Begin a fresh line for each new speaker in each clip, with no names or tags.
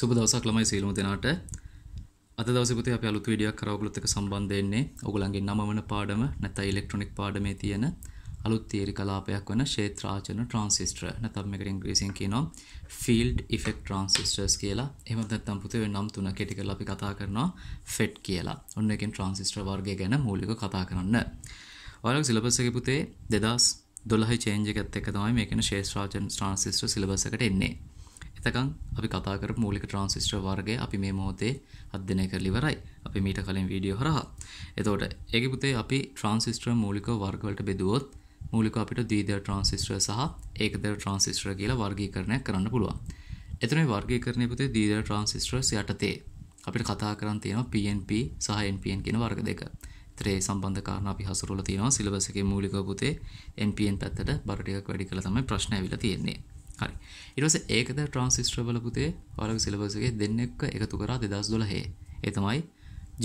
සුබ දවසක් ළමයි සීලම දෙනාට අද දවසේ පුතේ අපි අලුත් වීඩියෝක් කරා ඔයගොල්ලොත් එක්ක සම්බන්ධ වෙන්නේ ඔයගොල්ලන්ගේ නම වන පාඩම නැත්නම් ඉලෙක්ට්‍රොනික පාඩමේ තියෙන අලුත් තියරි කලාපයක් වන ක්ෂේත්‍ර ආචරණ ට්‍රාන්සිස්ටර් නැත්නම් මේකට ඉංග්‍රීසියෙන් කියනවා ෆීල්ඩ් ඉෆෙක්ට් ට්‍රාන්සිස්ටර්ස් කියලා. එහෙම නැත්නම් පුතේ ඔය නම් තුන කෙටි කරලා අපි කතා කරනවා FET කියලා. ඔන්න එකෙන් ට්‍රාන්සිස්ටර් වර්ගය ගැන මූලිකව කතා කරන්න. ඔයාලගේ සිලබස් එකේ පුතේ 2012 චේන්ජ් එකත් එක්ක තමයි මේකෙන ක්ෂේත්‍ර ආචරණ ට්‍රාන්සිස්ටර් සිලබස් එකට එන්නේ. එතකන් අපි කතා කරපු මූලික ට්‍රාන්සිස්ටර් වර්ගය අපි මේ මොහොතේ අධ්‍යයනය කරලා ඉවරයි. අපි මීට කලින් වීඩියෝ හරහා. එතකොට ඒකේ පුතේ අපි ට්‍රාන්සිස්ටර් මූලික වර්ග වලට බෙදුවොත් මූලික අපිට ද්විදේව ට්‍රාන්සිස්ටර් සහ ඒකදේව ට්‍රාන්සිස්ටර් කියලා වර්ගීකරණයක් කරන්න පුළුවන්. එතන මේ වර්ගීකරණය පුතේ ද්විදේව ට්‍රාන්සිස්ටර්ස් යටතේ අපිට කතා කරන්න තියෙනවා PNP සහ NPN කියන වර්ග දෙක. ත්‍රේ සම්බන්ධ කාරණ අපි හසුරුවලා තියෙනවා සිලබස් එකේ මූලික පුතේ NPN පැත්තට බර ටිකක් වැඩි කළා තමයි ප්‍රශ්න ඇවිල්ලා තියෙන්නේ. හරි ඉරස ඒකද ට්‍රන්සිස්ට්‍ර බලපුතේ ඔලග සිලබසගේ දෙන්නෙක්ක එකතු කරා දෙදස් දොලහේ එතමයි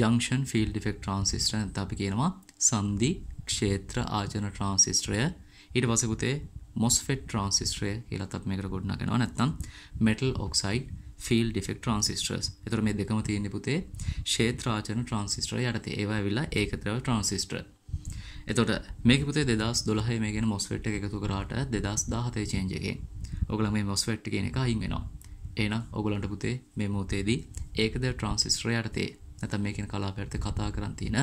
ජංක්ෂන් ෆිල් ඩිෆෙක් ට්‍රන්සිස්ට්‍රන අපි කියනවා සන්දි ක්ෂේත්‍ර ආජන ට්‍රන්සිස්ට්‍රය ඊට පසකුතේ මොස්ෆෙට් ට්‍රන්සිස්ට්‍රය කියලතත් මේකට ගොඩ්නගෙනවා නැත්තම් මෙටල් ඔක්සයිඩ් ෆිල් ඩිෆෙක් ට්‍රන්සිස්ටර්ස් එතුර මේ දෙකම තියෙන පුතේ ශේත්‍රාචන ට්‍රන්සිස්ට්‍ර යට ඒවා විල්ලා ඒකතරව ට්‍රන්සිස්ට්‍ර එතොට මේක පුතේ දෙදස් දොලහ මේ ගෙන මොස්වෙට් එකතු කරාට දෙදස් දාහතේ චේන්ජගේ ඔගල මේ මොස්වට් කියන එක අයින් වෙනවා ඒන ඔගුලන්ට පුතේ මේ මෝතේදී ඒකද ට්‍රන්සිස්ට්‍ර යටතේ නැත මේකෙන් කලාපැරත කතා කරන්තින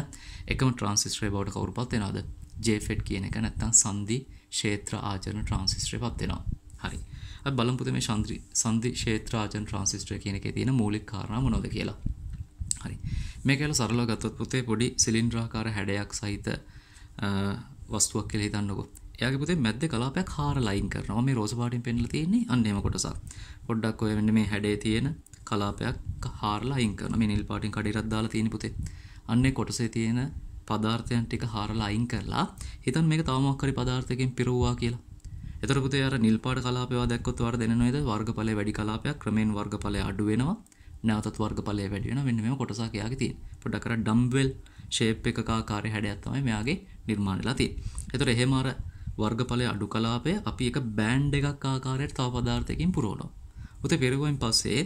එකම ට්‍රන්සිස්ට්‍රේ බවට කවරුපත් වෙනද ජේෆෙට් කියන එක නැත්තන් සන්දි ෂේත්‍ර ආචරන ට්‍රන්සිස්ට්‍රේ පත්වෙනවා හරි බලම්පුත මේ ශන්ද්‍රී සන්දි ෂේත්‍රාජන ට්‍රන්සිස්ට්‍ර කියන එක තියෙන මූලික් කාරණා මොනොද කියලා හරි මේකල සරල ගත්තොත් පුතේ පොඩි සිලින්ද්‍රාකාර හැඩයක් සහිත වස්තුවක් කියලා හිතන්නකොත් එයාගේ පුතේ මැද්දේ කලාපයක් හාර ලයින් කරනවා. මේ රෝස පාටින් පෙන්ලා තියෙන්නේ අන්න එහෙම කොටසක්. පොඩ්ඩක් ඔය මෙන්න මේ හැඩේ තියෙන කලාපයක් හාරලා අයින් කරනවා. මේ නිල් පාටින් කඩේරක් දාලා තියෙන පුතේ. අන්නේ කොටසේ තියෙන පදාර්ථයන් ටික හාරලා අයින් කරලා හිතන්න මේක තව මොකක් හරි පදාර්ථයකින් පිරුවා කියලා. එතකොට පුතේ අර නිල් පාට කලාපේවා දැක්කොත් ඔයාලට දැනෙන නේද වර්ගඵලයේ වැඩි කලාපයක් ක්‍රමෙන් වර්ගඵලය අඩු වෙනවා. නැවතත් වර්ගඵලය වැඩි වෙනවා. මෙන්න මේව කොටසක් එයාගේ තියෙන. පොඩ්ඩක් අර ඩම්බෙල් ෂේප් එකක ආකාරයේ හැඩයක් තමයි මෙයාගේ නිර්මාණය වෙලා තියෙන්නේ. එතකොට එහෙම අර වර්ගඵලය අඩු කලාපය අපි එක බෑන්් එකක් ආකාරයට තව පදාර්ථයකින් පුරෝණෝ උත පෙරුවෙන් පස්සේ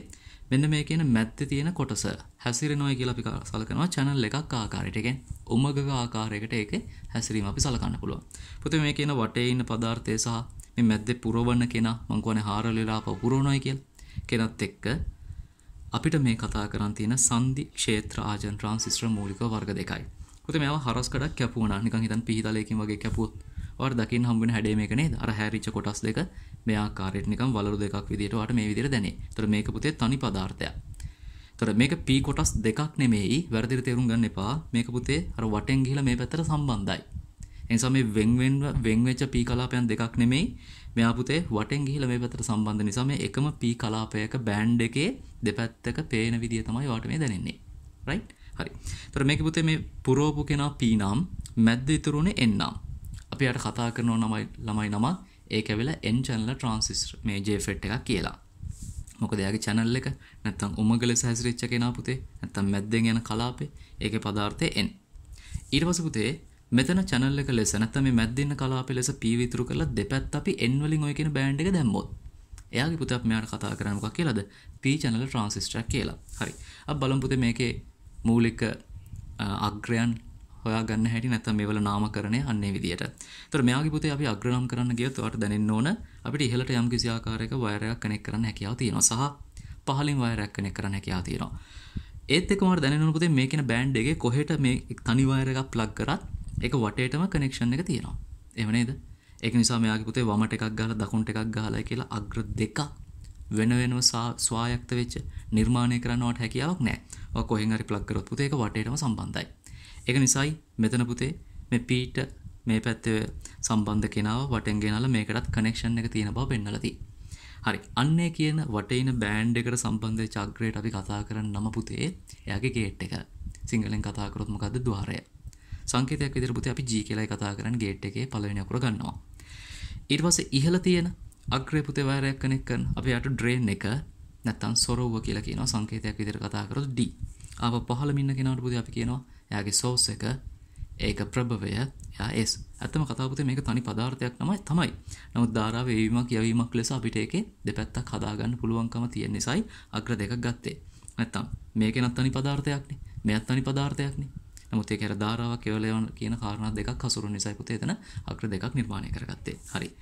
මෙන්න මේ කියන මැත්ත තියෙන කොටස හැසිරෙනොය කියලපි සලකනවා චැනල් එකක් ආකාරයටගෙන් උමග ආකාරයකට ඒක හැසිරීම අපි සලකන්න පුළුවන් පුත මේ කියන වටේ ඉන්න පදාර්ථය සහ මේ මැද්ද පුරවන්න කෙන මංකවන හාරලලාප පුරෝණයි කියල් කෙනත් එක්ක අපිට මේ කතා කරන් තියෙන සන්දි ක්ෂේත්‍ර ආජන් ට්‍රන්සිස්ට්‍ර මූලික වර්ග දෙකයි. උත මේවා හරස්කඩක් කැපුවනා නිකන් හිතන් පිහිතලයකින් වගේ කැපුවොත් වට දකින් හම්බෙන හැඩේ මේක නේද අර හැරිච්ච කොටස් දෙක මේ ආකාරයට නිකන් වලලු දෙකක් විදියට වට මේ විදියට දැනේ. ඒතර මේක පුතේ තනි පදාර්ථයක්. ඒතර මේක P කොටස් දෙකක් නෙමෙයි වැරදිට තේරුම් ගන්න එපා. මේක පුතේ අර වටෙන් ගිහිලා මේ පැත්තට සම්බන්ධයි. එනිසා මේ වෙන් වෙන් වෙන් වෙච්ච P කලාපයන් දෙකක් නෙමෙයි. මෙයා පුතේ වටෙන් ගිහිලා මේ පැත්තට සම්බන්ධ නිසා මේ එකම P කලාපයක බෑන්ඩ් එකේ දෙපැත්තක පේන විදිය තමයි වාට මේ දැනෙන්නේ. රයිට්? හරි. ඒතර මේක පුතේ මේ පුරෝපු කෙනා P නම් මැද්ද ඉතුරුනේ N නම්. අපි යට කතා කරනවා නමයි ළමයි නම ඒක ඇවිලා එන් චැනල ට්‍රන්සිස්ටර් මේ ජේෆෙට් එකක් කියලා මොකද එයාගේ channel එක නැත්තම් උමගල සැසිරිච්ච කෙනා පුතේ නැත්තම් මැද්දෙන් යන කලාපේ ඒකේ පදාර්ථය n ඊට පස්සේ පුතේ මෙතන channel එක ලෙස නැත්තම් මේ මැද්දින්න කලාපේ ලෙස p විතුරු කරලා දෙපැත්ත අපි n වලින් ඔය කියන බෑන්ඩ් එක දැම්මොත් එයාගේ පුතේ අපි මෙයාට කතා කරන්නේ මොකක් කියලාද p channel transistor කියලා හරි අපි බලමු පුතේ මේකේ මූලික අග්‍රයන් හොයාගන්න හැටි නැත්නම් මේවල නාමකරණය අන්නේ විදියට. ඒතර මෙයාගේ පුතේ අපි අග්‍රනම් කරන්න ගියොත් ඔයාලට දැනෙන්න ඕන අපිට ඉහළට යම්කිසි ආකාරයක වයර් එකක් කනෙක්ට් කරන්න හැකියාව තියෙනවා සහ පහළින් වයර් එකක් කනෙක්ට් කරන්න හැකියාව තියෙනවා. ඒත් එක්කම මට දැනෙන්න ඕන පුතේ මේකෙන බෑන්ඩ් එකේ කොහෙට මේ තනි වයර් එකක් ප්ලග් කරත් ඒක වටේටම කනෙක්ෂන් එක තියෙනවා. එහෙම නේද? ඒක නිසා මෙයාගේ පුතේ වමට එකක් ගහලා දකුණට එකක් ගහලා කියලා අග්‍ර දෙකක් වෙන වෙනම ස්වායක්ත වෙච්ච නිර්මාණය කරන්නවට හැකියාවක් නෑ. ඔක කොහෙන් හරි ප්ලග් කරොත් පුතේ ඒක වටේටම සම්බන්ධයි. ඒක නිසායි මෙතන පුතේ මේ පීට මේ පැත්තේ සම්බන්ධ කෙනාව වටෙන් ගෙනාලා මේකටත් කනෙක්ෂන් එක තියෙන බව පෙන්නලා තියෙන්නේ. හරි. අන්නේ කියන වටේන බෑන්ඩ් එකට සම්බන්ධ චක්‍රයට අපි කතා කරන නම පුතේ එයාගේ ගේට් එක. සිංහලෙන් කතා කරොත් මොකද්ද ద్వාරය. සංකේතයක් විදිහට පුතේ අපි G කියලායි කතා කරන්නේ ගේට් එකේ පළවෙනි අකුර ගන්නවා. ඊට පස්සේ ඉහළ තියෙන අග්‍රේ පුතේ වයරයක් කනෙක් කරන අපි යට ඩ්‍රේන් එක නැත්තම් සොරවුව කියලා කියනවා සංකේතයක් විදිහට කතා කරොත් D. ආව පහළ මින්න කෙනාට පුතේ අපි කියනවා එයාගේ සෝස් එක ඒක ප්‍රභවය යා ඒස් ඇතම කතාපති මේක තනි පදාර්ථයක් නමයි තමයි නමුත් ධාරාව ඒවීමක් යවීමක් ලෙස අපිට ඒකේ දෙපැත්තක් හදාගන්න පුළුවන්කම තියෙන නිසයි අග්‍ර දෙක ගත්තේ නැත්තම් මේක නත් තනි පදාර්ථයක්නේ මෙයත් තනි පදාර්ථයක්නේ නමුත් ඒක අර ධාරාවක් එවලයන් කියන කාරණා දෙකක් හසුරු නිසයි පුතේ එතන අග්‍ර දෙකක් නිර්මාණය කරගත්තේ හරි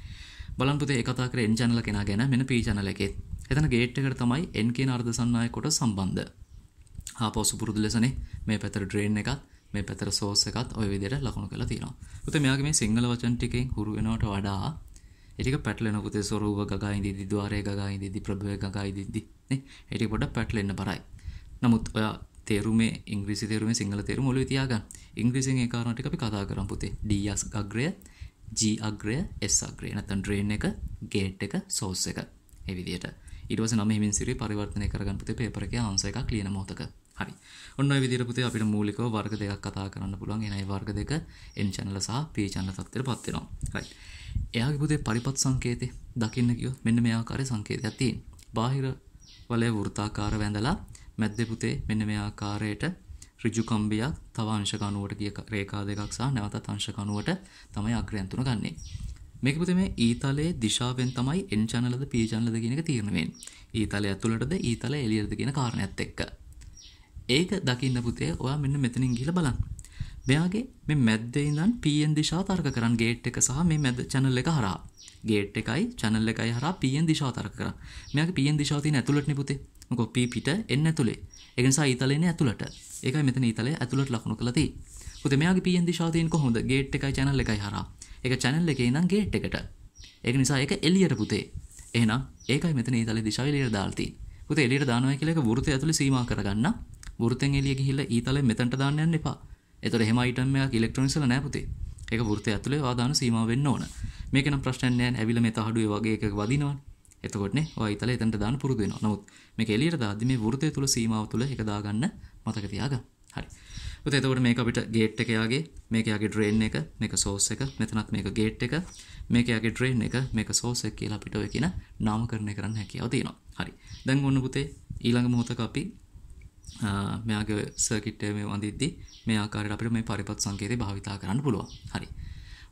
බලන් පුතේ ඒ කතා කරේ එන් channel කෙනා ගැන මෙන්න P channel එකේ එතන ගේට් එකට තමයි n කියන අර්ධ සන්නායකට සම්බන්ධ ආපෝසු පුරුදුලෙසනේ මේ පැතර ඩ්‍රේන් එකත් මේ පැතර සෝස එකත් ඔය විදියට ලකුණු කළ තියෙනවා පුතේ මෙයාගේ මේ සිංහල වචන ටිකෙන් හුරු වෙනවට වඩා ඒක පැටලෙන පුතේ ස්වරූප ගගා ඉදිද්දි ద్వාරය ගගා ඉදිද්දි ප්‍රභවය ගගා ඉදිද්දි නේ ඒක පොඩ්ඩක් පැටලෙන්න බරයි නමුත් ඔයා තේරුමේ ඉංග්‍රීසි තේරුමේ සිංහල තේරුම ඔලුවේ තියාගන්න ඉංග්‍රීසියෙන් ඒ කාරණා ටික අපි කතා කරමු පුතේ ඩීඑස් අග්‍රය G අග්‍රය S අග්‍රය නැත්නම් ඩ්‍රේන් එක ගේට් එක සෝස් එක ඒ විදියට ඉටවස නම මින්සිරි පරිවර්තනය කරගන්නපුති පේපරක අන්ස එකක් ලියන මොතක හරි ඔන්න විදිරපුති අපිට මූලික වර්ග දෙයක් කතා කරන්න පුළුවන් එනයි වර්ග දෙක එන් චනල සහ පීචනල තත්වයට පත්වෙනවා රයි එයාගේ පුතේ පරිපත් සංකේතය දකින්න කියෝ මෙන්න මෙයාකාරය සංකේතයක් තියෙන් බාහිර වලය වෘතාකාර වැඳලා මැද්දෙ පුතේ මෙන්න මෙයාකාරයට රිජුකම්බියක් තව අංශකනුවට ගිය රේකා දෙකක් සහ නැවතත් අංශකනුවට තමයි අග්‍රයන්තුන ගන්නේ මේකපත මේ ඊතලයේ දිශාවෙන් තමයි එන් චැනලද පී චැනලද කියන එක තීරණය වෙන්නේ. ඊතලය ඇතුළටද ඊතලය එළියටද කියන කාරණයත් එක්ක. ඒක දකින්න පුතේ ඔයා මෙන්න මෙතනින් ගිහලා බලන්න. මෙයාගේ මේ මැද්දේ ඉඳන් PN දිශාව තර්ක කරන් ගේට් එක සහ මේ මැද channel එක හරහා. ගේට් එකයි channel එකයි හරහා PN දිශාව තර්ක කරා. මෙයාගේ PN දිශාව තියෙන ඇතුළටනේ පුතේ. මොකෝ P පිට එන්න ඇතුලේ. ඒක නිසා ඊතලේනේ ඇතුළට. ඒකයි මෙතන ඊතලේ ඇතුළට ලකුණු කරලා තියෙන්නේ. පුතේ මෙයාගේ PN දිශාව තියෙන කොහොමද? ගේට් එකයි channel එකයි හරහා. එක චැනල් එක ඉඳම් ගේට් එකට ඒක නිසා එක එලියට පුතේ එහෙනම් ඒකයි මෙතන ඊතල දිශාව එලියට දාල්ති පුතේ එලියට දානවා කියලා එක වෘතය ඇතුළේ සීමා කරගන්න වෘතෙන් එළිය ගිහිල්ලා ඊතලෙන් මෙතනට දාන්න යන්න එපා එතකොට එහෙම අයිටම් එකක් ඉලෙක්ට්‍රොනික්ස් වල නැහැ පුතේ ඒක වෘතය ඇතුළේ ආදාන සීමා වෙන්න ඕන මේක නම් ප්‍රශ්නයක් නැහැ ඇවිල්ලා මෙත හඩුවේ වගේ එකක වදිනවනේ එතකොටන යිතල එතට දාන පුරදු වෙන නමුත් මේ එලියට දාදම වෘතය තුළ සීමාව තුළ එක දාගන්න මතකතියාග හරි එතකට මේක අපිට ගේට් එකයාගේ මේකයාගේ ඩ්‍රේන් එක මේක සෝස් එක මෙතනත් මේක ගේට් එක මේකයාගේ ඩ්‍රේන් එක මේක සෝස එක කියලා අපිට ඔය කියන නාමකරණය කරන්න හැකියාව තියෙනවා හරි දැන් ඔන්න පුතේ ඊළඟ මොහොතක අපි මෙයාගේ සර්කිට්ය මේ වඳද්දි මේ ආකාරයට අපිට මේ පරිපත් සංකේතය භාවිතා කරන්න පුළුවන් හරි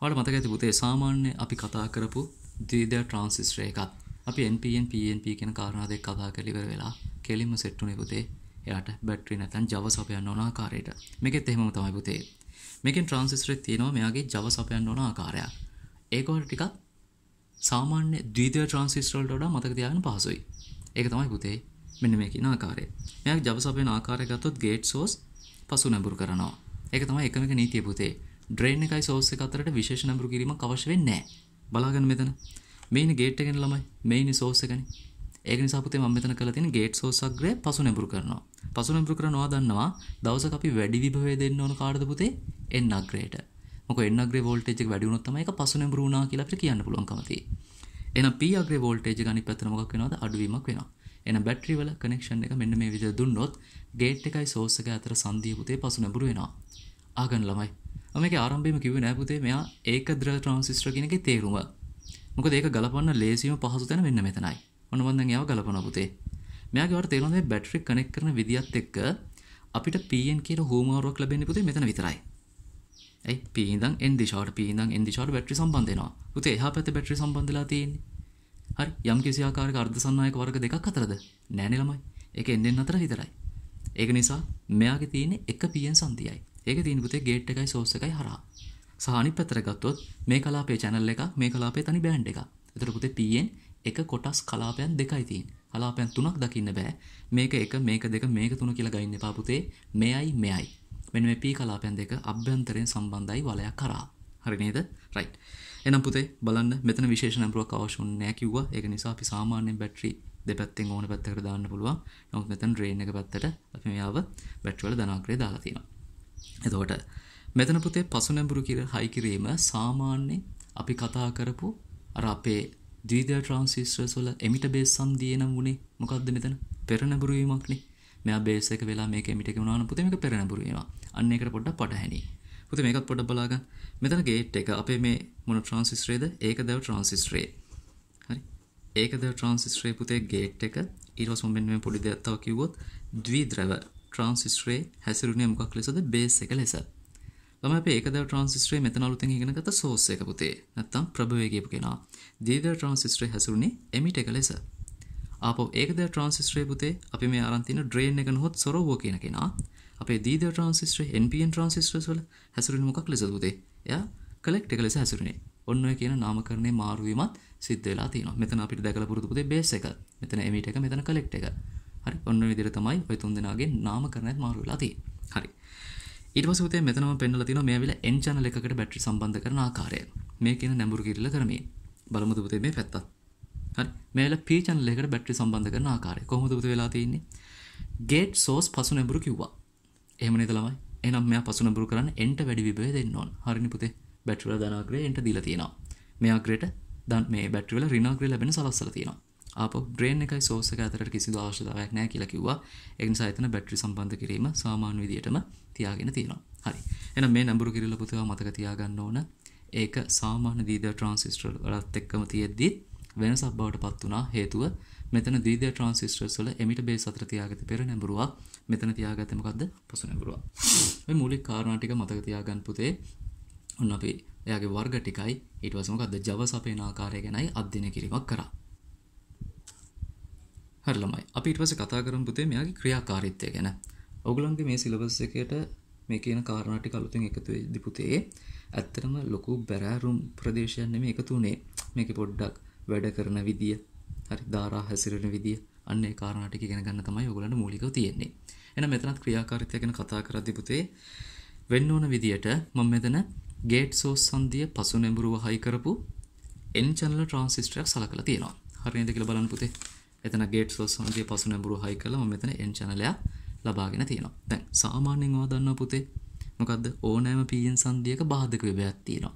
ඔයාලට මතක ඇති පුතේ සාමාන්‍ය අපි කතා කරපු ද්විදීය ට්‍රාන්සිස්ටර් එකත් අපි NPN PNP කියන කාරණා දෙක කතා කරලා ඉවර වෙලා කෙලින්ම සෙට් උනේ පුතේ එයාට බැටරි නැතන් ජව සපයන්න ඕන ආකාරයට මේකෙත් එහෙම තමයි පුතේ මේකෙන් ට්‍රාන්සිස්ටර් තියෙනවා මෙයාගේ ජව සපයන්න ඕන ආකාරයක් ඒකවල ටිකක් සාමාන්‍ය ද්විතීය ට්‍රාන්සිස්ටර් වලට වඩා මතක තියාගන්න පහසුයි ඒක තමයි පුතේ මෙන්න මේ කියන ආකාරය මෙයාගේ ජව සපයන ආකාරය ගත්තොත් ගේට් සෝස් පසු නැඹුරු කරනවා ඒක තමයි එකම එක නීතිය පුතේ ඩ්‍රේන් එකයි සෝස් එක අතරට විශේෂ නැඹුරු කිරීමක් අවශ්‍ය වෙන්නේ නැහැ බලාගන්න මෙතන මේනි ගේට් එකෙන් ළමයි මේනි සෝස් එකනේ ඒක නිසා පුතේ මම මෙතන කරලා තියෙන ගේට් සෝස් අග්‍රය පසු නැඹුරු කරනවා. පසු නැඹුරු කරනවා දන්නවා දවසක අපි වැඩි විභවය දෙන්න ඕන කාටද පුතේ? n අග්‍රයට. මොකද n අග්‍රේ වෝල්ටේජ් එක වැඩි වුණොත් තමයි ඒක පසු නැඹුරු වුණා කියලා අපිට කියන්න පුළුවන්කම තියෙන්නේ. එහෙනම් p අග්‍රේ වෝල්ටේජ් එක අනිත් පැත්තට මොකක් වෙනවද? අඩුවීමක් වෙනවා. එහෙනම් බැටරි වල කනෙක්ෂන් එක මෙන්න මේ විදිහට දුන්නොත් ගේට් එකයි සෝස් එක අතර සංදිය පුතේ පසු නැඹුරු වෙනවා. ආගන්න ළමයි මේක ආරම්භයම කිව්වේ නෑ පුතේ මෙයා ඒකද්‍ර ට්‍රාන්සිස්ටර් කියන එකේ තේරුම. මොකද ඒක ගලපන්න ලේසිම පහසු තැන මෙන්න මෙතනයි. ඔන්න මම දැන් එයාව ගලපනවා පුතේ. මෙයාගේ වට තේරෙනවද මේ බැටරි කනෙක්ට් කරන විදියත් එක්ක අපිට PN කියන හෝම්වර්ක් ලැබෙන්නේ පුතේ මෙතන විතරයි. ඇයි P ඉඳන් N දිශාවට P ඉඳන් N දිශාවට බැටරි සම්බන්ධ වෙනවා. පුතේ එහා පැත්තේ බැටරි සම්බන්ධ වෙලා තියෙන්නේ. හරි යම් කිසි ආකාරයක අර්ධ සන්නායක වර්ග දෙකක් අතරද නෑනේ ළමයි. ඒක එන්නෙන් අතර විතරයි. ඒක නිසා මෙයාගේ තියෙන්නේ එක PN සන්තියයි. ඒක තියෙන පුතේ ගේට් එකයි සෝස් එකයි හරහා. සහ අනිත් පැත්තට ගත්තොත් මේ කලාපයේ channel එක මේ කලාපයේ තනි බෑන්ඩ් එක. ඒතර පුතේ PN එක කොටස් කලාපයන් දෙකයි තියෙන කලාපයන් තුනක් දකින්න බෑ මේක එක මේක දෙක මේක තුන කියලා ගයින්න පාපුතේ මෙයයි මෙයයි මෙන්න මේ පී කලාපයන් දෙක අභ්‍යන්තරයෙන් සම්බන්ධයි වලයක් කරා හරි නේද රයි් එනම් පුතේ බලන්න මෙතන විශේෂනම්පුරුවක් අවශ්‍යුන් නෑ කිව්වා ඒක නිසා අපි සාමාන්‍යෙන් බැට්‍රී දෙපැත්තෙන් ඕන පැත්තකට දාන්න පුළුවන් නොත් මෙතන් ්‍රේන් එක පැත්තට අපි මෙයාව බැට්වල දනාග්‍රය දාලාතින එතකොට මෙතන පුතේ පසුනැඹුරු කිර හයිකිරීම සාමාන්‍යෙන් අපි කතා කරපු අර අපේ දීදා ට්‍රන්සිස්ටර් සොල එමිට බේස් සන්දිය නම් වුණේ මොකක්ද මෙතන පෙරණබුරුවීමක්නේ මෙයා බේසක වෙලා මේ එමිටක වුණන පුතමක පෙරණබුරුවවා අන්න එකට පොඩ්ඩ පටහැනි පුති මේකත් පොඩ බලාග මෙතන ගේට් එක අපේ මේ මොන ට්‍රන්සිස්ට්‍රේද ඒක දව ට්‍රන්සිස්ට්‍රේ හරි ඒක ද ට්‍රන්සිස්ට්‍රේ පුතේ ගේට් එක ඊරවස් මුම්බෙන්ුවෙන් පොඩි දෙයක්තාව කිව්වොත් ද්වී ද්‍රව ට්‍රන්සිස්ට්‍රේ හැසිරුණේ මොකක් ලෙසද බේස් එක ලෙස තම ඒකද ට්‍රන්සිස්ට්‍රේ මෙතන අලුතෙන් ඉගෙනගත සෝස් එක පුතේ නැත්තම් ප්‍රභවය කියපු කෙනා දීර්ඝ ට්‍රන්සිස්ට්‍රේ හැසුරුනේ එමිට එක ලෙස ආපෝ ඒකද ට්‍රන්සිස්ට්‍රේ පුතේ අපි මේ අරන් තියෙන ඩ්‍රේන් එක නොහොත් සොරවුව කියන කෙනා අපේ දීර්ඝ ට්‍රන්සිස්ට්‍රේ NPN ට්‍රන්සිස්ටර්ස් වල හැසුරුනේ මොකක් ලෙසද පුතේ එයා කලෙක්ට් එක ලෙස හැසුරුනේ ඔන්න ඔය කියන නාමකරණේ මාරු වීමත් සිද්ධ වෙලා තියෙනවා මෙතන අපිට දැකලා පුරුදු පුතේ බේස් එක මෙතන එමිට එක මෙතන කලෙක්ට් එක හරි ඔන්න විදිහට තමයි ඔය තුන් දෙනාගේ නාමකරණයත් මාරු වෙලා තියෙන්නේ හරි ඉට සත මෙතනම පෙන්ල තින මේ විල එංචන එකකට බැට්‍රි සම්බන්ධ කරන ආකාරය මේ කියන නැඹුරු කිරල කරමින් බලමුදුපතේ මේ පැත්තත් මේල පීචන් ලෙකට බැට්‍රි සම්බන්ධ කරන ආකාරය කොහොමද වෙලා තින්නේ ගේට් සෝස් පසු නැඹුරු කිව්වා එහෙම නේද ළමයි එහෙනම් මෙයා පසු නැඹුරු කරන්න එන්ට වැඩි විභවය දෙන්න ඕන හරිනි පුතේ බැටරි වල ධනාග්‍රය එන්ට දීලා තියෙනවා මෙයාග්‍රේට දැන් මේ බැටරි වල ඍණාග්‍රය ලැබෙන සලස්සලා තියෙනවා අප බ්‍රේන් එකයි සෝසක අතරට කිසි දවශ්‍යතාවයක් නෑ කියලා කිව්වා එනිසා එතන බැට්‍රි සම්බන්ධ කිරීම සාමාන්‍ය විදියටම තියාගෙන තියෙනවා හරි එන මේ නඹුරු කිරල්ල පුතවා මතක තියාගන්න ඕන ඒක සාමාන්‍ය දීද ට්‍රන්සිස්ටර් වලත් එක්කම තියෙද්දි වෙනසක් බවට පත් වුණා හේතුව මෙතන දීද ට්‍රන්සිස්ටර්ස් වල එමිට බේස් අතර තියාගත පෙර නැඹුරුවක් මෙතන තියාගත්තේ මොකද්ද පසු නැඹුරුවක් මේ මූලික කාරණා ටික මතක තියාගන්න පුතේ ඔන්න අපි එයාගේ වර්ග ටිකයි ඊට පස්සේ මොකද්ද ජව සපේන ආකාරය ගැනයි අධ්‍යයනය කිරීමක් කරා හරලමයි අපිට වස කතා කරම් පුතේ මෙයාගේ ක්‍රියාකාරිත්වය ගැන ඔගුලන්ගේ මේ සිලබස් එකට මේ කියන කාරණටි කලුතින් එකතු දිපුතේ ඇත්තරම ලොකු බැරෑරුම් ප්‍රදේශයන්න මේ එකතුනේ මේක පොඩ්ඩක් වැඩ කරන විදිිය හරි දාරා හැසිරෙන විදිිය අන්න කාරණටි ගෙන ගන්න තමයි ඔගලන්න මූලික තියෙන්නේ එන මෙතනත් ක්‍රියාකාරිත්ය ගැන කතා කරදිපුතේ වෙන්න ඕන විදියට මං මෙතන ගේට් සෝස් සන්දිය පසු නැඹුරුව හයි කරපු එන් චනල ට්‍රන්සිස්ට්‍රයක් සලකලා තියෙනවා හරිනද කියලා බලන්න පුතේ එතන ගේට් සෝස් සමගිය පසු නැඹුරු හයි කළා මම මෙතන n channel එක ලබාගෙන තියෙනවා දැන් සාමාන්‍යයෙන් ඔයා දන්නවා පුතේ මොකද්ද ඕනෑම පීයෙන් සංදියක බාධක විභයක් තියෙනවා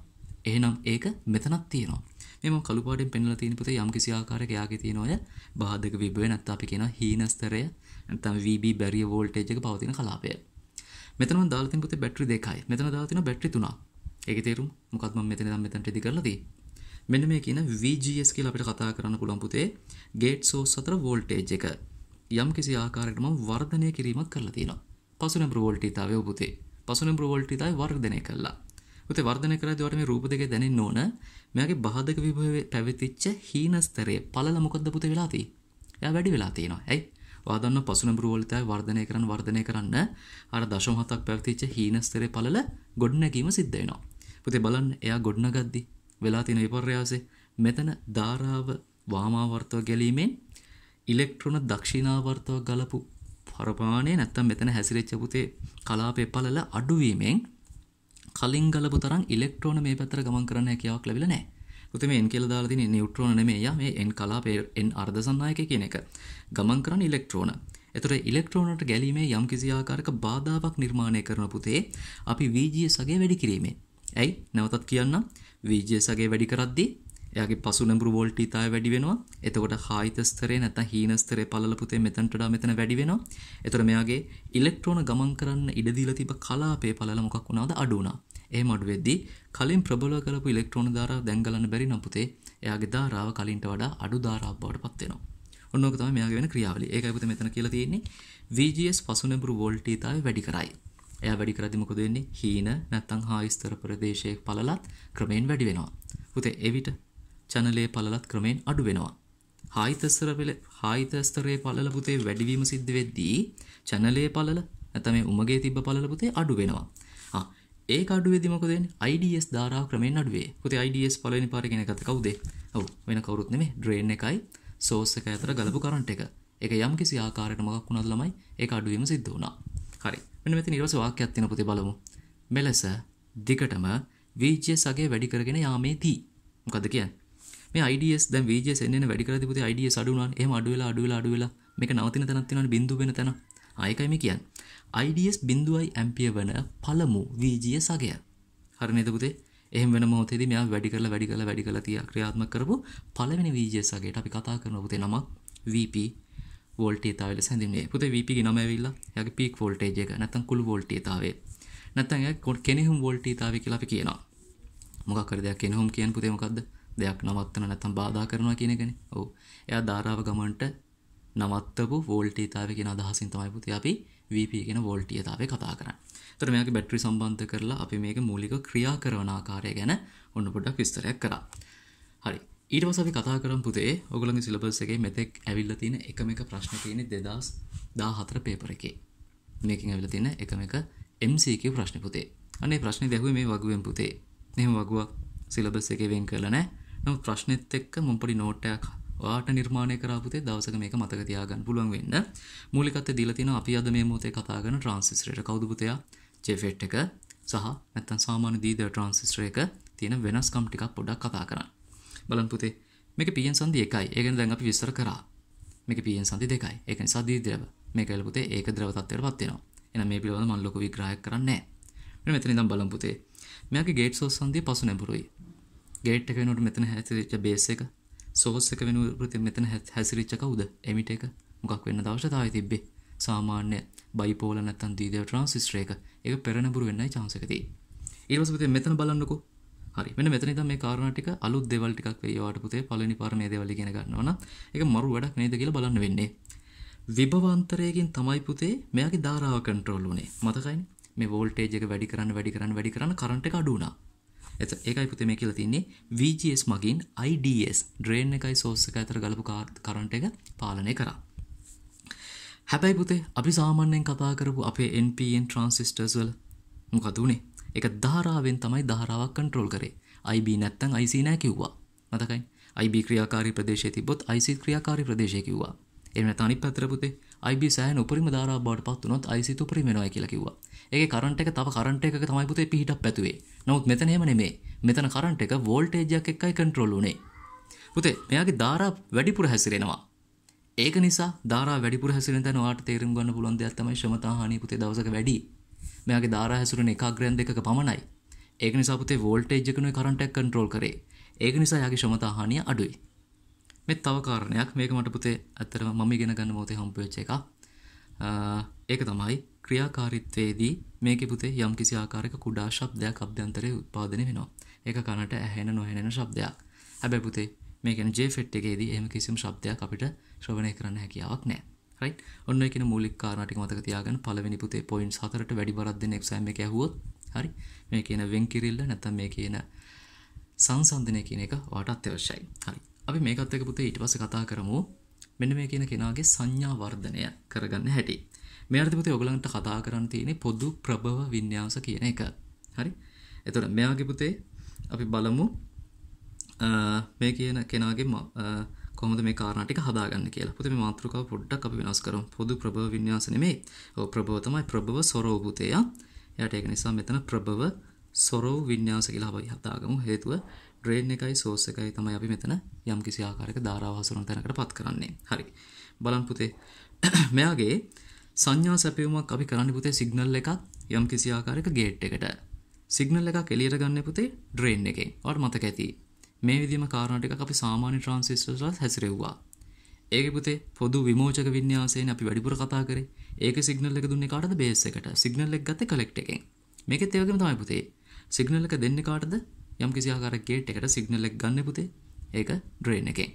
එහෙනම් ඒක මෙතනක් තියෙනවා මෙම කළුපාඩෙන් පෙන්ල තියෙන පුතේ යම් කිසි ආකාරයක යාගේ තියෙන අය බාධක විභවය නැත්නම් අපි කියන හීනස්තරය නැත්නම් VB බැරිය වෝල්ටේජ් එක පවතින කලාපය. මෙතනම දාලා තියෙන පුතේ බැටරි දෙකයි. මෙතන දාලා තියෙන බැටරි තුනක්. ඒකේ තේරුම මොකක්ද මම මෙතන ඉඳන් මෙතනට ඉදි කරලා තියෙන්නේ? මෙන්න මේ කියන VGS කියලා අපිට කතා කරන්න පුළුවන් පුතේ ගේට් සෝස් අතර වෝල්ටේජ් එක යම් කිසි ආකාරයකට මම වර්ධනය කිරීමක් කරලා තියෙනවා. පසුනම්බර වෝල්ටීතාවය පුතේ. පසුනම්බර වෝල්ටීතාවය වර්ධනය කළා. පුතේ වර්ධනය කරද්දී ඔයාලට මේ රූප දෙකේ දැනෙන්න ඕන මෙයාගේ බාධක විභවයේ පැවතිච්ච හීනස්තරයේ පළල මොකද්ද පුතේ වෙලා තියෙන්නේ? එයා වැඩි වෙලා තියෙනවා. ඇයි? වාදන්න පසුනඹුර වලතය වර්ධනය කරන වර්ධනය කරන්න අර දශම හතක් පැවතිච්ච හීනස්තරේ පළල ගොඩනැගීම සිද්ධ වෙනවා. පුතේ බලන්න එයා ගොඩනගද්දි වෙලා තියෙන විපර්යාසය මෙතන ධාරාව වාමාවර්තව ගැලීමෙන් ඉලෙක්ට්‍රෝන දක්ෂිණාවර්තව ගලපු පරපාණය නැත්තම් මෙතන හැසිරෙච්ච පුතේ කලාපේ පළල අඩුවීමෙන් කලින් ගලපු තරම් ඉලෙක්ට්‍රෝන මේ පැත්තට ගමන් කරන්න හැකියාවක් ලැබිලා නැහැ. පුතේ මේ n කියලා දාලා තියෙන නියුට්‍රෝන නෙමෙයි යා මේ n කලාපේ n අර්ධසන්නායක කියන එක. ගමන් කරන්නේ ඉලෙක්ට්‍රෝන. එතොට ඉලෙක්ට්‍රෝනට ගැලීමේ යම් කිසිආකාරක බාධාවක් නිර්මාණය කරන පුතේ අපි වීජිය සගේ වැඩි කිරීමේ. ඇයි නැවතත් කියන්නම් වීජසගේ වැඩි කරද්දී එයාගේ පසුනඹුරු වෝල්ටීතාවය වැඩි වෙනවා. එතකොට හායිත ස්තරේ නැත්නම් හීන ස්තරේ පළල පුතේ මෙතනට වඩා මෙතන වැඩි වෙනවා. එතකොට මෙයාගේ ඉලෙක්ට්‍රෝන ගමන් කරන්න ඉඩ දීලා තිබ්බ කලාපේ පළල මොකක් වුණාද අඩු වුණා. එහෙම අඩු වෙද්දී කලින් ප්‍රබල කරපු ඉලෙක්ට්‍රෝන ධාරාව දැන් ගලන්න බැරි නම් පුතේ එයාගේ ධාරාව කලින්ට වඩා අඩු ධාරාවක් බවට පත් වෙනවා. ඔන්නෝක තමයි මෙයාගේ වෙන ක්‍රියාවලිය. ඒකයි පුතේ මෙතන කියලා තියෙන්නේ VGS පසුනඹුරු වෝල්ටීතාවය වැඩි කරයි. එයා වැඩි කරද්දි මොකද වෙන්නේ? හීන නැත්නම් හා ස්තර ප්‍රදේශයේ පළලත් ක්‍රමෙන් වැඩි වෙනවා. පුතේ එවිට චනලයේ පළලත් ක්‍රමෙන් අඩු වෙනවා. හායිත ස්තර පළ හායිත ස්තරයේ පළල පුතේ වැඩිවීම සිද්ධ වෙද්දී චනලයේ පළල නැත්නම් මේ උමගේ තිබ්බ පළල පුතේ අඩු වෙනවා. ආ ඒක අඩු වෙද්දි මොකද වෙන්නේ? IDS ධාරාව ක්‍රමෙන් අඩු වෙයි. පුතේ IDS පළවෙනි පාරේ ගෙනගත්ත කවුද? ඔව් වෙන කවුරුත් නෙමෙයි. ඩ්‍රේන් එකයි සෝස් එක අතර ගලපු කරන්ට් එක. ඒක යම් කිසි ආකාරයකට මොකක් වුණත් ළමයි ඒක අඩුවීම සිද්ධ වුණා. හරි මෙන්න මෙතන ඊට පස්සේ වාක්‍යයක් තියෙන පුතේ බලමු මෙලෙස දිගටම VGS අගේ වැඩි කරගෙන යාමේදී මොකද්ද කියන්නේ මේ IDS දැන් VGS එන්න එන්න වැඩි කරලා තිබුතේ IDS අඩු වුණානේ එහෙම අඩු වෙලා අඩු වෙලා අඩු වෙලා මේක නවතින තැනක් තියෙනවානේ බිඳු වෙන තැන ආයකයි මේ කියන්නේ IDS 0.5 ඇම්පියර් වන පළමු VGS අගය හරි නේද පුතේ එහෙම වෙන මොහොතේදී මෙයා වැඩි කරලා වැඩි කරලා වැඩි කරලා තියා ක්‍රියාත්මක කරපු පළවෙනි VGS අගයට අපි කතා කරන පුතේ නමක් VP වෝල්ටේ තාවල සැඳීමේ පුත වපි නොමැවිල්ලා යගේ පික් වෝල්ටේජ එක නැතන් කුළු වෝල්ටේ තාවේ නැතන් කොට කෙනෙහුම් වෝල්ටේ තාව කියලාප කියනවා මොකර දෙයක් කෙනහුම් කියන් පුතේමකක්ද දෙයක් නවත්තන නැතම් බාධා කරනවා කියනගෙන ඕ එයා ධාරාව ගමන්ට නවත්තපු වෝල්ටේ තාව කියෙන අදහසින් තමයි පුති අපි වප කියෙන වෝල්ටිය තාව කතා කරන්න තර මේක බැට්‍රි සම්බන්ධ කරලා අපි මේක මූලික ක්‍රියා කරවනාකාරය ගැන ඔන්න පොඩක් විස්තරයක් කරා හරි ඊට පසවි කතා කරම් පුතේ ඔගලගේ සිලබසගේ මෙතෙක් ඇවිල්ල තියෙන එකම එක ප්‍රශ්න තියෙන දෙදස් දා හතර පේපර එකේ මේකින් ඇවිල තියෙන එකම එක MCක ප්‍රශ්න පුතේ අනේ ප්‍රශ්න දැහුව මේ වගුවෙන් පුතේ මෙම වගුවක් සිලබස් එක වෙන් කරලනෑ නම ප්‍රශ්නෙත් එක්ක මුම්පඩි නෝට්ටයක් වාට නිර්මාණය කරපුතේ දවසක මේක මතකතියාගන්න පුළුවන් වෙන්න මූලිකත දිලතින අපි අද මේ මෝතේ කතාගන ට්‍රන්සිස්ට්‍රයට කවදපුතයා චෙෆෙට් එක සහ නැත්තන් සාමාන දීද ට්‍රන්සිස්ට්‍ර එක තියෙන වෙනස්කම් ටිකක් පොඩක් කතා කරන්න බලන් පුතේ මේක පියෙන් සන්දි එකයි ඒකෙන් දැන් අපි විස්තර කරා මේක පියෙන් සන්දි දෙකයි ඒක නිසා දී ද්‍රව මේක වල පුතේ ඒක ද්‍රව තත්ත්වයට පත් වෙනවා එහෙනම් මේ පිළිබඳව මම ලොකු විග්‍රහයක් කරන්නේ නැහැ මෙතන ඉඳන් බලන් පුතේ මෙයාගේ ගේට් සෝස් සන්දිය පසු නැඹුරුයි ගේට් එක වෙනුවට මෙතන හැසිරිච්ච බේස් එක සෝස් එක වෙනුවට මෙතන හැසිරිච්ච කවුද එමිට එක මොකක් වෙන්න අවශ්‍යතාවය තිබ්බේ සාමාන්‍ය බයිපෝල නැත්තන් දීදව ට්‍රන්සිස්ට්‍රේක එක පෙරණපුරු වෙන්නයි චාන්සකති ඊවසපති මෙතන බලන්නකෝ හරි මෙන්න මෙතන ඉතින් මේ කාරණා ටික අලුත් දේවල් ටිකක් වෙයි ඔයාලට පුතේ පළවෙනි පාර මේ දේවල් ඉගෙන ගන්න ඕන. ඒක මරු වැඩක් නේද කියලා බලන්න වෙන්නේ. විභවාන්තරයෙන් තමයි පුතේ මෙයාගේ ධාරාව කන්ට්‍රෝල් වුනේ. මතකයිනේ? මේ වෝල්ටේජ් එක වැඩි කරන්න වැඩි කරන්න වැඩි කරන්න කරන්ට් එක අඩු වුණා. එත ඒකයි පුතේ මේ කියලා තින්නේ VGS මගින් IDS ඩ්‍රේන් එකයි සෝස් එක අතර ගලපු කරන්ට් එක පාලනය කරා. හැබැයි පුතේ අපි සාමාන්‍යයෙන් කතා කරපු අපේ NPN ට්‍රාන්සිස්ටර්ස් වල මොකද උනේ? එක ධාරාවෙන් තමයි ධාරාවක් කන්ට්‍රෝල් කරේ IB නැත්තං IC නෑ කිව්වා මතකයි IB ක්‍රියාකාරී ප්‍රදේශය තිබොත් IC ක්‍රියාකාරී ප්‍රදේශය කිව්වා එම තනි පැතරපුතේ IB සෑන උපරිම ධාරා බවට පත් වුණොත් IC උපරිම වෙනවා කියලා කිව්වා ඒක කරන්ට එක තව කරන්ට එක තමයි පුතේ පිහිටක් පැතුවේ නමුත් මෙතන එහෙම නෙමේ මෙතන කරන්ට එක වෝල්ටේජයක් එක්කයි කන්ට්‍රෝල් උනේ පුතේ මෙයාගේ ධාරා වැඩිපුර හැසිරෙනවා ඒක නිසා ධාරා වැඩිපුර හැසිරෙන තැන ඔයාලට තේරුම් ගන්න පුළුවන් දෙයක් තමයි ශ්‍රමතාහානි පුතේ දවසක වැඩි මෙයාගේ ධාරා හැසුරෙන ඒකාග්‍රයන් දෙකක පමණයි. ඒක නිසා පුතේ වෝල්ටේජ් එකනුයි කරන්ට් එක කන්ට්‍රෝල් කරේ. ඒක නිසා යාගේ ක්ෂමතා හානිය අඩුයි. මේ තව කාරණයක් මේක මට පුතේ ඇත්තටම මම ඉගෙන ගන්න මොහොතේ හම්බ වෙච්ච එකක්. ඒක තමයි ක්‍රියාකාරීත්වයේදී මේකේ පුතේ යම්කිසි ආකාරයක කුඩා ශබ්දයක් අභ්‍යන්තරයේ උත්පාදනය වෙනවා. ඒක කනට ඇහෙන නොහෙනෙන ශබ්දයක්. හැබැයි පුතේ මේ කියන්නේ ජේ ෆෙට් එකේදී එහෙම කිසිම ශබ්දයක් අපිට ශ්‍රවණය කරන්න හැකියාවක් නැහැ. රයි ඔන්න එක මුලික් කාරණටි මතක තියාගෙන පලවෙනි පුතේ පොයින්් හතරට වැඩි බරක් දෙන එක්සෑම එක ඇහුවොත් හරි මේ කියන වෙන්කිරල්ල නැතම් මේ කියන සංසන්ධනය කියන එක වාට අත්‍යවශ්‍යයි හරි අපි මේකත්තක පුතේ ඊට පස කතා කරමු මෙන්න මේ කියන කෙනගේ සංඥා වර්ධනය කරගන්න හැටි මේර්තිපතේ ඔගලන්ට කතා කරන්න තියෙන පොදු ප්‍රභව විඤ්‍යාස කියන එක හරි එතොට මෙයාගේ පුතේ අපි බලමු මේ කියන කෙනාගේ කොහොමද මේ කාරණා ටික හදාගන්න කියලා. පුතේ මේ මාතෘකාව පොඩ්ඩක් අපි වෙනස් කරමු. පොදු ප්‍රභව වින්‍යාස නෙමෙයි. ඔව් ප්‍රභව තමයි ප්‍රභව සොරෝ පුතේ. එයාට ඒක නිසා මෙතන ප්‍රභව සොරෝ වින්‍යාස කියලා අපි හදාගමු. හේතුව ඩ්‍රේන් එකයි සෝස් එකයි තමයි අපි මෙතන යම් කිසි ආකාරයක ධාරාව හසුරන තැනකට පත් කරන්නේ. හරි. බලන්න පුතේ. මෙයාගේ සංඥා සැපයුමක් අපි කරන්න පුතේ සිග්නල් එකක් යම් කිසි ආකාරයක ගේට් එකට. සිග්නල් එකක් එළියට ගන්න පුතේ ඩ්‍රේන් එකෙන්. ඔයාලට මතක ඇති. මේ විදිම කාරණටික අපි සාමාන්‍ය ට්‍රන්සිස්ටර්ස් හැසිරෙව්වා ඒක පුතේ පොදු විමෝචක වින්‍යාසයෙන් අපි වැඩිපුර කතා කරේ ඒක සිගනල් එක දුන්නේ කාටද බේස් එකට සිගනල් එක් ගත කලෙක්ට එකෙන් මේකෙත් ඒවගේම තමයි පුතේ සිගනල් එක දෙන්න කාටද යම් කිසිආකාර ගේට් එකට සිගනල් එක ගන්න පුතේ ඒක ඩ්‍රේන් එකෙන්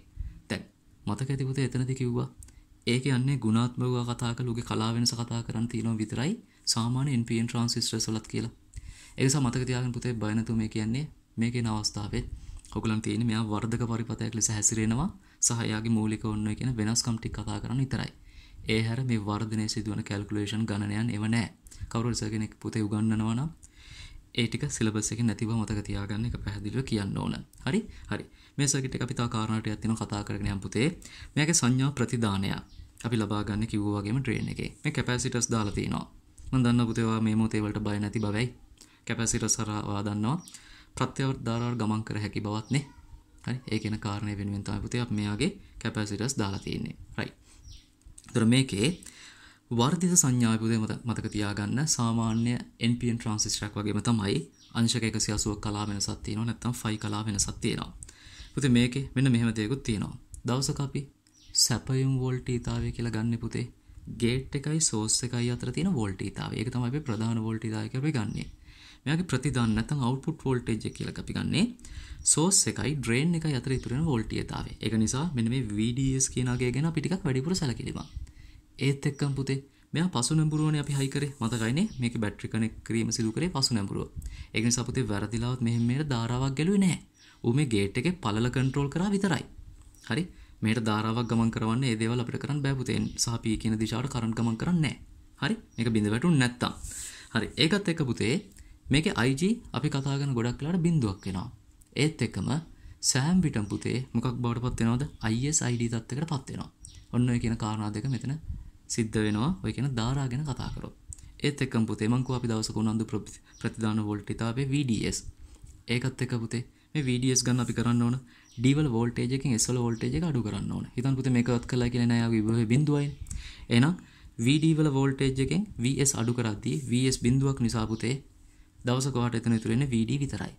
තැන් මතක ඇතිපුතේ එතනති කිව්වා ඒක යන්නේ ගුණාත්මව කතාක ලුගේ කලාවෙනස කතා කරන්න තියෙනවා විතරයි සාමාන්‍ය NPN ට්‍රන්සිස්ටර් සලත් කියලා ඒක සමතක තියාගෙන පුතේ බයනතු මේ කියන්නේ මේකේ අවස්ථාවේ ඔගලන් තියෙන මෙයා වර්ධක පරිපතයක් ලෙස හැසිරෙනවා සහයාගේ මූලික ඔන්න කියන වෙනස්කම් ටික කතා කරන්න විතරයි. ඒ හැර මේ වර්ධනය සිදුවන කැල්කුලේෂන් ගණනයන් එව නෑ. කවුරු සගෙනෙක් පුතේ උගන්වනවා නම් ඒ ටික සිලබස් එකේ නැතිව මතක තියාගන්න එක පැහැදිලිව කියන්න ඕන. හරි? හරි. මේ සර්කිට් එක අපි තව කාරණාටයක් තියෙනවා කතා කරගෙන යමු පුතේ. මේකේ සංඥා ප්‍රතිදානය. අපි ලබා ගන්න කිව්වා වගේම ඩ්‍රේන් එකේ. මේ කැපැසිටර්ස් දාලා තිනවා. මම දන්නවා පුතේ ඔයා මේ මොහොතේ වලට බය නැති බවයි. කැපැසිටර්ස් හරහා ඔයා දන්නවා ප්‍රත්‍යවර්ත ධාරාවට ගමන් කර හැකි බවත් නේ. හරි. ඒක වෙන කාරණේ වෙනුවෙන් තමයි පුතේ අපි මෙයාගේ කැපැසිටර්ස් දාලා තියෙන්නේ. right. ඒතර මේකේ වර්ධිත සංඥාව පුතේ මතක තියාගන්න සාමාන්‍ය NPN ට්‍රාන්සිස්ටරයක් වගේම තමයි අංශක 180ක් කලා වෙනසක් තියෙනවා නැත්නම් 5 කලා වෙනසක් තියෙනවා. පුතේ මේකේ මෙන්න මෙහෙම දෙයක්ත් තියෙනවා. දවසක අපි සැපයුම් වෝල්ටීතාවය කියලා ගන්න පුතේ. ගේට් එකයි සෝස් එකයි අතර තියෙන වෝල්ටීතාවය. ඒක තමයි අපි ප්‍රධාන වෝල්ටීතාවය කියලා අපි ගන්නේ. මෙයාගේ ප්‍රතිදාන නැත්නම් අවුට්පුට් වෝල්ටේජ් එක කියලා අපි ගන්නේ සෝස් එකයි ඩ්‍රේන් එකයි අතර ඉතුරු වෙන වෝල්ටීයතාවය. ඒක නිසා මෙන්න මේ VDS කියන අගය ගැන අපි ටිකක් වැඩිපුර සැලකිලිමත්. ඒත් එක්කම පුතේ මෙයා පසු නැඹුරුවනේ අපි හයි කරේ මතකයිනේ මේක බැටරි කනෙක්ට් කිරීම සිදු කරේ පසු නැඹුරුව. ඒක නිසා පුතේ වැරදිලාවත් මෙහෙම මේට ධාරාවක් ගැලුවේ නැහැ. ඌ මේ ගේට් එකේ පළල කන්ට්‍රෝල් කරා විතරයි. හරි මේට ධාරාවක් ගමන් කරන්න ඒදේවල් අපිට කරන්න බෑපුතයෙන් සහපී කියන දිශාට කරන් ගමන් කරන්න හරි එක බිඳ වැටුන් නැත්තම් හරි ඒකත් එක පුතේ මේක IG අපි කතාගන ගොඩක් ලාට බිඳුවක් වෙනවා ඒත් එක්කම සෑම් විටම් පුතේ මොකක් බවට පත්වෙනවද ISID තත්වකට පත්වෙනවා ඔන්න ඔය කියන කාරණා දෙක මෙතන සිද්ධ වෙනවා ඔය කියන ධාරාගෙන කතාකරොත් ඒත් එක්කම් පුතේ මංකු අපි දවසක උනන්දු ප්‍රතිදාන වෝල්ටිතාවේ VDS ඒකත් එක පුතේ මේ VDS ගන්න අපි කරන්න ඕන ඩීවල් වෝල්ටේජකින් එසල් වෝල්ටේජ එක අඩු කරන්න ඕන හිතන් පුතේ මේකත් කළා කියලා නෑ විභව බිඳුවයි එහෙනම් VD වල වෝල්ටේජ් එකෙන් VS අඩු කරද්දී VS බිඳුවක් නිසා පුතේ දවසක ඔයාට එතන ඉතුරු වෙන්නේ VD විතරයි.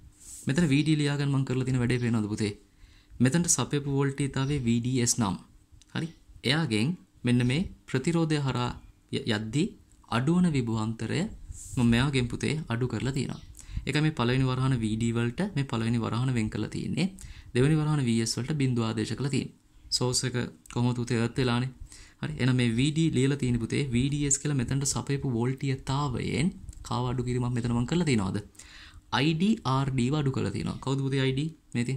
මෙතන VD ලියාගෙන මම කරලා තියෙන වැඩේ පේනවද පුතේ? මෙතනට සපයපු වෝල්ටීතාවයේ VDS නම්. හරි. එයාගෙන් මෙන්න මේ ප්‍රතිරෝධය හරහා යද්දී අඩුවන විභවාන්තරය මම මෙයාගෙන් පුතේ අඩු කරලා තියෙනවා. ඒක මේ පළවෙනි වරහන VD වලට මේ පළවෙනි වරහන වෙන් කරලා තියෙන්නේ. දෙවෙනි වරහන VS වලට බිඳු ආදේශ කරලා තියෙන්නේ. සෝස් එක කොහොමද පුතේ එර්ත් වෙලානේ? හරි. එහෙනම් මේ VD ලියලා තියෙන පුතේ VDS කියලා මෙතනට සපයපු වෝල්ටීයතාවයෙන් කාව අඩු කිරීමක් මෙතනම කළ තිනවාද IDRD වඩු කළ තින කවදබුද ID නැති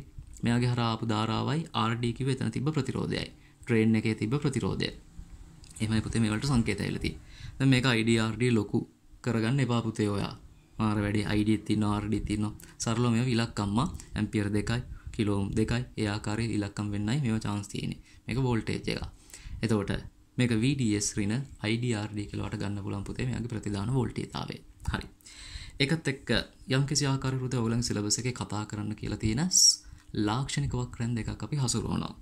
මෙයාගේ හරාපු ධාරාවයි RDකිව එතන තිබ ප්‍රතිරෝධයයි ට්‍රේන් එක තිබ ප්‍රතිරෝධය එමයි පුතේ මේවලට සංකේත එලති ද මේක IDRD ලොකු කරගන්න එපාපුතේ ඔයා මාර වැඩි ID තින්න RD තින්න සරලෝ මෙ විලක්කම්ම ඇම්පියර් දෙකයි කිලෝම් දෙකයි ඒආකාරය ඉලක්කම් වෙන්නයි මෙම චාන්ස් තියෙන මේක වෝල්ටේජ් එක එතකොට මේක VDS රින IDRD කියලවට ගන්න පුලන් පුතේ මේගේ ප්‍රතිධාන වෝල්ටේ තාවේ හරි එකත් එක්ක යම්කිසි ආකාරරුද ඔවුලන් සිලබස එක කතා කරන්න කියලා තියෙනස් ලාක්ෂණිකවක් රැන් දෙක අපි හසුරුවනවා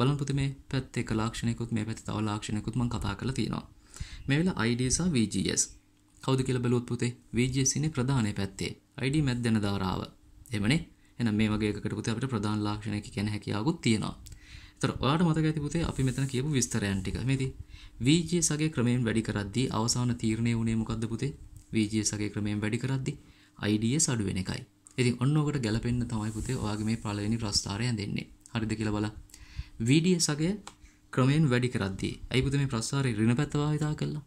බලන්පුති මේ පැත් එක ලාක්ෂණයකුත් මේ පැති තව ලාක්ෂණයකුත්ම කතා කළ තියෙනවා මෙවෙලා අයිඩසා VGS කෞද කියල බලොත් පුතේ VGSන ප්‍රධානය පැත්තේ අයිඩ මැද්දන ධාරාව එමනේ එන මේ වගේකට පුතේ අපට ප්‍රධාන ලාක්ෂණයක කැන හැකියාවකුත් තියෙනවා තර ඔයාට මතක ඇති පුතේ අපි මෙතන කියපු විස්තරයන් ටික මෙති VGSගේ ක්‍රමයෙන් වැඩි කරද්දී අවසාන තීරණය වුණේ මොකක්ද පුතේ වජසගේ ක්‍රමයෙන් වැඩි කරද්දි අයිඩිය සඩුවෙන එකයි ඉතින් ඔන්නෝකට ගැලපෙන්න්න තමයි පුතේ ඔයාගේ මේ පලවෙනි ප්‍රස්ථාරයන් දෙන්නේ හරිද කියල බල වීඩිය සගේ ක්‍රමයෙන් වැඩි කරද්දී ඇයිපුත මේ ප්‍රස්ථාරය රිණ පැත්තවාහිතා කල්ලා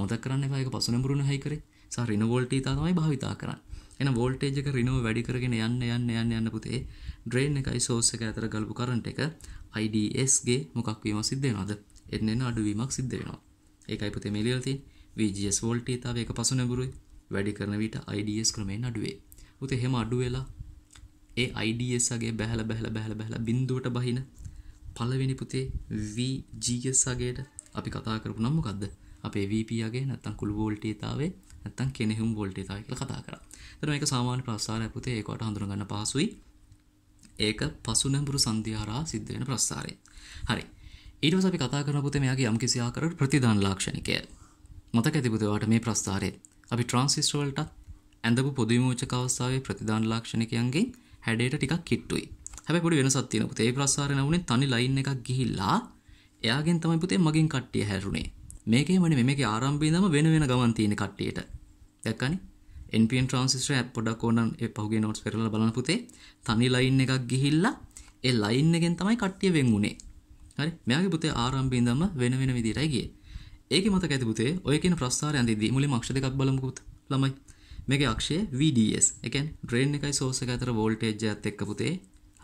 අමතක් කරන්න පායක පසුන පුරුණ හයිකරේ සා රින වෝල්ටීතා තමයි භාවිතා කරන්න එන වෝල්ටේජක රිනෝ වැඩි කරගෙන යන්න යන්න යන්න යන්න පුතේ ඩ්‍රේන් එකයි සෝස එක ඇතර ගල්පු කරන්ට එක අයිඩස්ගේ මොකක්වීම සිද්ධෙනවාද එන්න අඩුවීමක් සිද්ධ වෙනවා ඒකයි පුතේ මෙලියල්තිී VGS වෝල්ටේතාව e එක පසු නැඹුරුයි වැඩි කරන විට IDS ක්‍රමයෙන් අඩුවේ. උත එහෙම අඩු වෙලා ඒ IDS අගේ බැහැල බැහැල බැහැල බැහැල බිඳුවට බහින පළවෙනි පුතේ VGS අගේට අපි කතා කරපු නම් මොකද්ද? අපේ VP අගේ නැත්තම් කුළු වෝල්ටේතාවේ e නැත්තම් කෙනෙහුම් වෝල්ටේතාවය e කියලා කතා කරා. එතන මේක සාමාන්‍ය ප්‍රසාරයක් පුතේ ඒකට හඳුනගන්න පහසුයි. ඒක පසු නැඹුරු සංධිය හරහා සිද්ධ වෙන ප්‍රසාරය. හරි. ඊට පස්සේ අපි කතා කරන පුතේ මෙයාගේ යම්කිසි ආකාරයකට ප්‍රතිදාන ලාක්ෂණිකය. මතක ඇතිබුදවාට මේ ප්‍රස්ථාරය අපි ට්‍රන්සිස්ටවල්ටත් ඇඳපු පොදුවිමෝචක අවස්ථාවේ ප්‍රතිදාන ලක්ෂණකයන්ගේ හැඩයට ටිකක් කිට්ටුයි හැබැයි පොඩි වෙනසක් තියෙනවා පුතේ ඒ ප්‍රස්ථාරය නවුනේ තනි ලයින් එකක් ගිහිල්ලා එයාගෙන් තමයි පුතේ මගෙන් කට්ටිය හැරුණේ මේකේමනේ මේකේ ආරම්භයේ ඉඳන්ම වෙන වෙන ගමන් තියෙන කට්ටියට දැක්කනේ NPN ට්‍රන්සිස්ටර් ඇප් පොඩක් ඕනන් ඒ පහුගේ නෝට්ස් කරලා බලන්න පුතේ තනි ලයින් එකක් ගිහිල්ලා ඒ ලයින් එකෙන් තමයි කට්ටිය වෙන් වුනේ හරි මෙයාගේ පුතේ ආරම්භයේ ඉඳන්ම වෙන වෙන විදිහටයි ගියේ ඒක මත ඇතිපුතේ ඔය කියන ප්‍රස්ථාර ඇන්දිදී මුලි මක්ෂ දෙකක් බලමුකුත් ළමයි මේක අක්ෂය VDS එකන් ඩ්‍රේන් එකයි සෝස එක අතර වෝල්ටේජ් එකත් එක්ක පුතේ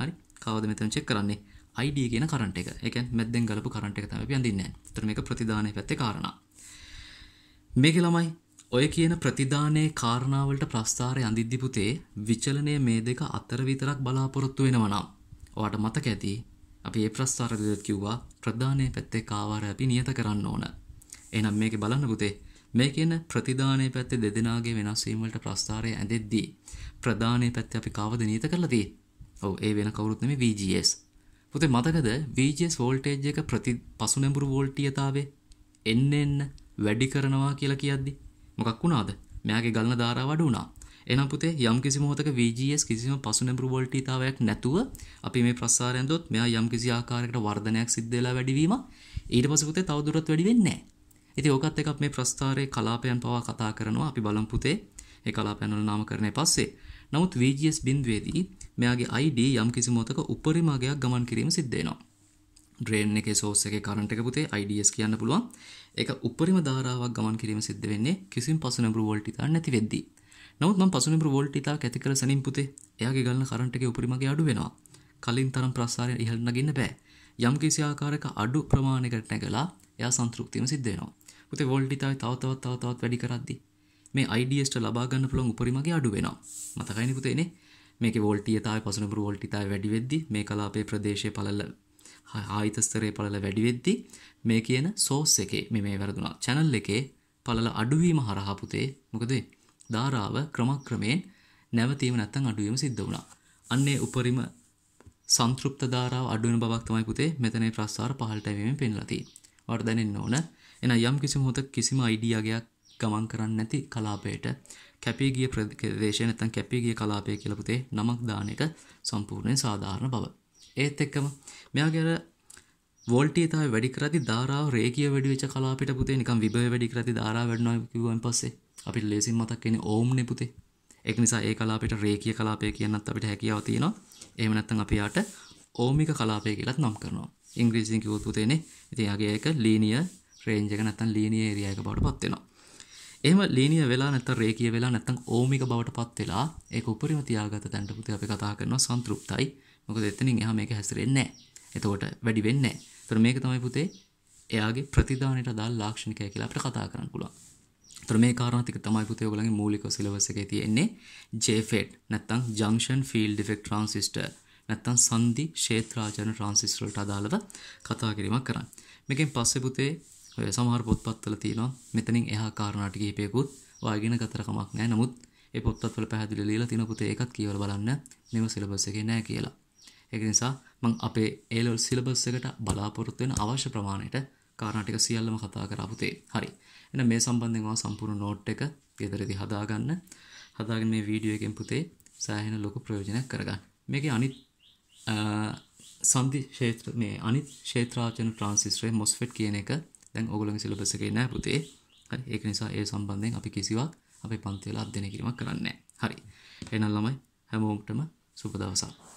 හරි කවද මෙතන චෙක් කරන්නේ ID කියන කරන්ට් එක එකන් මැද්දෙන් ගලපු කරන්ට් එක තමයි අපි අඳින්නේ ඒතර මේක ප්‍රතිදානයේ පැත්තේ කාරණා මේක ළමයි ඔය කියන ප්‍රතිදානයේ කාරණාවලට ප්‍රස්ථාරය අඳිද්දි පුතේ විචලනය මේ දෙක අතර විතරක් බලාපොරොත්තු වෙනවා නම් ඔයාට මතක ඇති අපි ඒ ප්‍රස්ථාර දෙකක් කිව්වා ප්‍රධානයේ පැත්තේ කාවාර අපි නියත කරන්න ඕන එහෙනම් මේක බලන්න පුතේ මේ කියන ප්‍රතිදානය පැත්තේ දෙදෙනාගේ වෙනස් වීමවලට ප්‍රස්ථාරය ඇඳෙද්දී ප්‍රධානය පැත්තේ අපි කාවද නියත කරලා තියෙන්නේ? ඔව් ඒ වෙන කවුරුත් නෙමෙයි VGS. පුතේ මතකද VGS වෝල්ටේජ් එක ප්‍රති පසුනැඹුරු වෝල්ටීයතාවය එන්න එන්න වැඩි කරනවා කියලා කියද්දි මොකක් වුණාද? මෙයාගේ ගලන ධාරාව අඩු වුණා. එනම් පුතේ යම් කිසි මොහොතක VGS කිසිම පසුනැඹුරු වෝල්ටීයතාවයක් නැතුව අපි මේ ප්‍රසාරය ඇඳුවොත් මෙයා යම් කිසි ආකාරයකට වර්ධනයක් සිද්ධ වෙලා වැඩි වීම ඊට පස්සේ පුතේ තවදුරටත් වැඩි වෙන්නේ නැහැ. ඉති ඕකත් එකක් මේ ප්‍රස්ථාරය කලාපයන් පවා කතා කරනවා අපි බලම්පුතේ ඒ කලාපැනුල් නාමකරණය පස්සේ නමුත් වජස් බින්දවේදී මෙයාගේ අයිඩ යම් කිසි මොතක උපරිමගයක් ගමන් කිරීම සිද්ධේනවා ්‍රේන් එක සෝස එක කරට එක පුතේ අයිඩස් කියන්න පුළුවන් එක උපරිම ධාරාවක් ගමන් කිරීම සිද්ධ වෙන්නේ කිසිම් පසනබරු වොල්ටිතා නැති වෙද්දී නමුත්ම පසනබරු වොල්ටිතා ඇති කර සනින් පුතේ එයාගේ ගන්න කරටක උපරිමගේ අඩු වෙනවා කලින් තරම් ප්‍රසාරය ඉහල්නගන්න බෑ යම් කිසි ආකාරක අඩු ප්‍රමාණකට නැගලා එයා සංතෘප්තිම සිද්ධේනවා උතේ වොල්ඩිතාව තව තවත් තව තවත් වැඩි කරද්දි මේ අයිඩියස්ට ලබාගන්න පුළොන් උපරිමගේ අඩු වෙනවා මතකයිනි පුතේනේ මේක වෝල්ටියතාව පසනපුර වෝල්ටිතාව වැඩි වෙද්දි මේ කලාපේ ප්‍රදේශය පලල්ල ආහිතස්තරේ පලල වැඩි වෙද්දි මේ කියන සෝස් එකේ මෙ මේ වැරදුනා චැනල් එකේ පලල අඩුවීම හරහාපුතේ මොකදේ ධාරාව ක්‍රමක්‍රමයෙන් නැවතීම නැත්තං අඩුවීම සිද්ධ වුණා අන්නේ උපරිම සංතෘප්ත ධාරාව අඩුවන බවක් තමයි පුතේ මෙතනේ ප්‍රස්ථාර පහළට වීමෙන් පෙන්ලා තියෙන්නේ. වර්ධනෙන්න ඕන එන යම් කිසි මොහොතක කිසිම අයිඩියාගයක් ගමන් කරන්න නැති කලාපයට කැපීගිය ප්‍රදේශය නැත්නම් කැපීගිය කලාපය කියලා පුතේ නමක් දාන එක සම්පූර්ණයෙන් සාධාරණ බව. ඒත් එක්කම මෙයාගේ අර වෝල්ටීතාව වැඩි කරති ධාරාව රේකිය වැඩිවෙච කලාපිට පුතේ නිකම් විභව වැඩි කරති ධාරා වැඩනවා කිව්වන් පස්සේ අපිට ලේසින් මතක් කියන්නේ ඕම් නේ පුතේ. ඒක නිසා ඒ කලාපයට රේකිය කලාපය කියන්නත් අපිට හැකියාව තියෙනවා. එහෙම නැත්නම් අපි යාට ඕමික කලාපය කියලාත් නම් කරනවා. ඉංග්‍රීසියෙන් කිව්වොත් පුතේනේ. ඉතින් යාගේ ඒක ලීනියර් රේන්ජක නැතන් ලීනිය ඒරියයක බවට පත්වෙනවා එම ලීනිය වෙලා නැත රේකිය වෙලා නැතන් ඕමික බවට පත් වෙලා ඒ උපරිම තියාගත තැන්ට පුති අපි කතා කරනවා සන්තෘප්තයි මොකද එතනින් එහා මේක හැසිරෙන්නේ එතකොට වැඩි වෙන්නේ තොර මේක තමයි පුතේ එයාගේ ප්‍රතිධානයට දාල් ලාක්ෂණිකය කියලා අපිට කතා කරන්න පුළුවන් තොර මේ කාරණාතික තමයි පුතේ ඔයගොල්ලන්ගේ මූලික සිලබස් එකේ තියෙන්නේ JFET නැත්තම් junction field effect transistor නැත්තම් සන්ධි ක්ෂේත්‍රාචරණ ට්‍රාන්සිස්ටර් වලට අදාළව කතා කිරීමක් කරන්න. මේකෙන් පස්සේ පුතේ සමහර පොත්පත්වල තියෙනවා මෙතනින් එහා කාරණා ටික කිහිපයකුත් ඔයගෙන ගතර කමක් නැහැ. නමුත් ඒ පොත්පත්වල පැහැදිලිව ලියලා තියෙන පුතේ ඒකත් කියවලා බලන්න මෙව සිලබස් එකේ නැහැ කියලා. ඒක නිසා මම අපේ A level සිලබස් එකට බලාපොරොත්තු වෙන අවශ්‍ය ප්‍රමාණයට කාරණා ටික සියල්ලම කතා කරා පුතේ. හරි. එහෙනම් මේ සම්බන්ධයෙන් ඔයා සම්පූර්ණ නෝට් එක ගෙදරදී හදාගන්න. හදාගෙන මේ වීඩියෝ එකෙන් පුතේ සෑහෙන ලොකු ප්‍රයෝජනයක් කරගන්න. මේකේ අනිත් සන්ධි ක්ෂේත්‍ර මේ අනිත් ක්ෂේත්‍රාචන ට්‍රාන්සිස්ටරේ මොස්ෆෙට් කියන එක දැන් ඕගොල්ලෝ සිලබස් එකේ නැහැ පුතේ. හරි. ඒක නිසා ඒ සම්බන්ධයෙන් අපි කිසිවක් අපේ පන්තිවල අධ්‍යයනය කිරීමක් කරන්නේ නැහැ. හරි. එහෙනම් ළමයි හැමෝටම සුබ දවසක්.